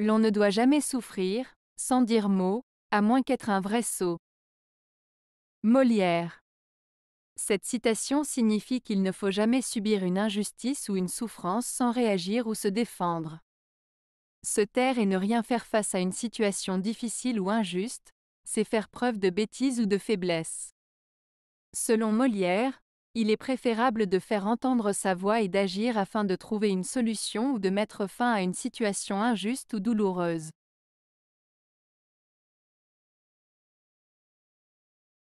L'on ne doit jamais souffrir, sans dire mot, à moins qu'être un vrai sot. Molière. Cette citation signifie qu'il ne faut jamais subir une injustice ou une souffrance sans réagir ou se défendre. Se taire et ne rien faire face à une situation difficile ou injuste, c'est faire preuve de bêtise ou de faiblesse. Selon Molière, il est préférable de faire entendre sa voix et d'agir afin de trouver une solution ou de mettre fin à une situation injuste ou douloureuse.